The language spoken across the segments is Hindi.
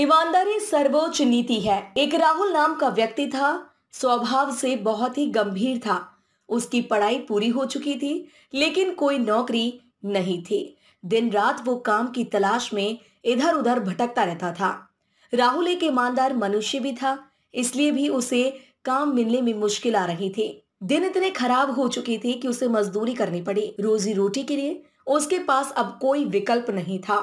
ईमानदारी सर्वोच्च नीति है एक राहुल नाम का व्यक्ति था स्वभाव से बहुत ही गंभीर था उसकी पढ़ाई पूरी हो चुकी थी लेकिन कोई नौकरी नहीं थी दिन रात वो काम की तलाश में इधर उधर भटकता रहता था राहुल एक ईमानदार मनुष्य भी था इसलिए भी उसे काम मिलने में मुश्किल आ रही थी दिन इतने खराब हो चुकी थी कि उसे मजदूरी करनी पड़ी रोजी रोटी के लिए उसके पास अब कोई विकल्प नहीं था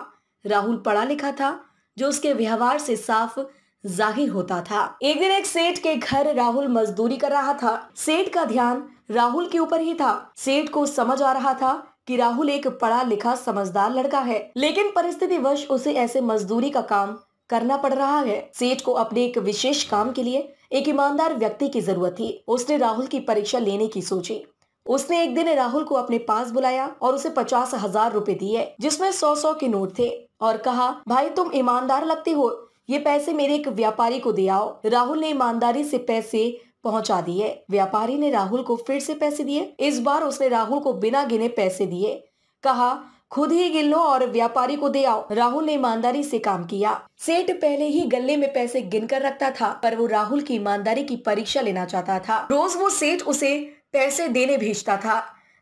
राहुल पढ़ा लिखा था जो उसके व्यवहार से साफ जाहिर होता था एक दिन एक सेठ के घर राहुल मजदूरी कर रहा था सेठ का ध्यान राहुल के ऊपर ही था सेठ को समझ आ रहा था कि राहुल एक पढ़ा लिखा समझदार लड़का है लेकिन परिस्थिति वश उसे ऐसे मजदूरी का काम करना पड़ रहा है सेठ को अपने एक विशेष काम के लिए एक ईमानदार व्यक्ति की जरूरत थी उसने राहुल की परीक्षा लेने की सोची उसने एक दिन राहुल को अपने पास बुलाया और उसे पचास हजार रूपए दिए जिसमें सौ सौ के नोट थे और कहा भाई तुम ईमानदार लगते हो ये पैसे मेरे एक व्यापारी को दे आओ राहुल ने ईमानदारी से पैसे पहुंचा दिए व्यापारी ने राहुल को फिर से पैसे दिए इस बार उसने राहुल को बिना गिने पैसे दिए कहा खुद ही गिन लो और व्यापारी को दे आओ राहुल ने ईमानदारी से काम किया सेठ पहले ही गले में पैसे गिनकर रखता था पर वो राहुल की ईमानदारी की परीक्षा लेना चाहता था रोज वो सेठ उसे पैसे देने भेजता था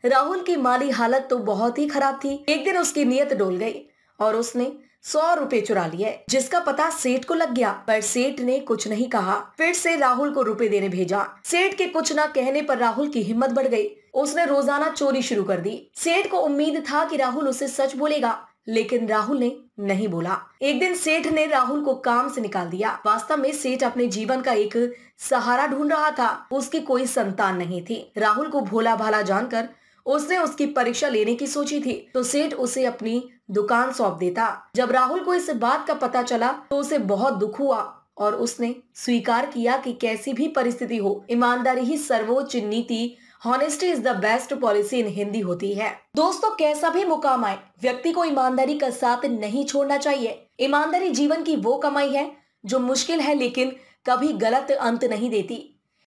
राहुल की माली हालत तो बहुत ही खराब थी एक दिन उसकी नियत डोल गई और उसने सौ रुपए चुरा लिए जिसका पता सेठ को लग गया पर सेठ ने कुछ नहीं कहा फिर से राहुल को रुपए देने भेजा सेठ के कुछ ना कहने पर राहुल की हिम्मत बढ़ गई उसने रोजाना चोरी शुरू कर दी सेठ को उम्मीद था कि राहुल उसे सच बोलेगा लेकिन राहुल ने नहीं बोला एक दिन सेठ ने राहुल को काम से निकाल दिया वास्तव में सेठ अपने जीवन का एक सहारा ढूंढ रहा था उसकी कोई संतान नहीं थी राहुल को भोला भाला जानकर उसने उसकी परीक्षा लेने की सोची थी तो सेठ उसे अपनी दुकान सौंप देता जब राहुल को इस बात का पता चला तो उसे बहुत दुख हुआ और उसने स्वीकार किया कि कैसी भी परिस्थिति हो ईमानदारी ही सर्वोच्च नीति honesty is the best policy in Hindi होती है दोस्तों कैसा भी मुकाम आए व्यक्ति को ईमानदारी का साथ नहीं छोड़ना चाहिए ईमानदारी जीवन की वो कमाई है जो मुश्किल है लेकिन कभी गलत अंत नहीं देती